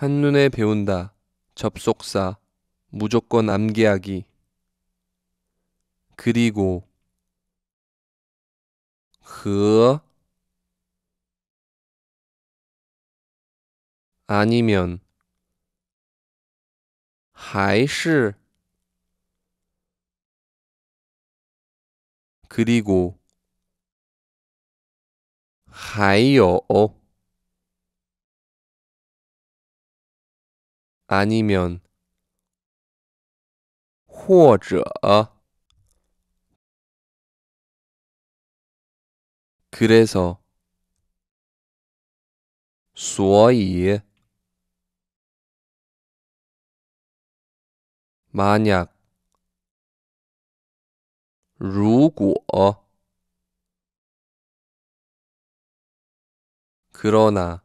한눈에 배운다. 접속사. 무조건 암기하기. 그리고 그 아니면 还是 그리고 还有 아니면 或者 그래서 所以 만약 如果 그러나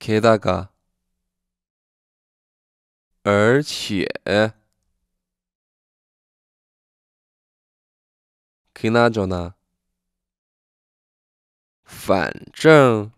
更加，而且，그나저 나， 反正。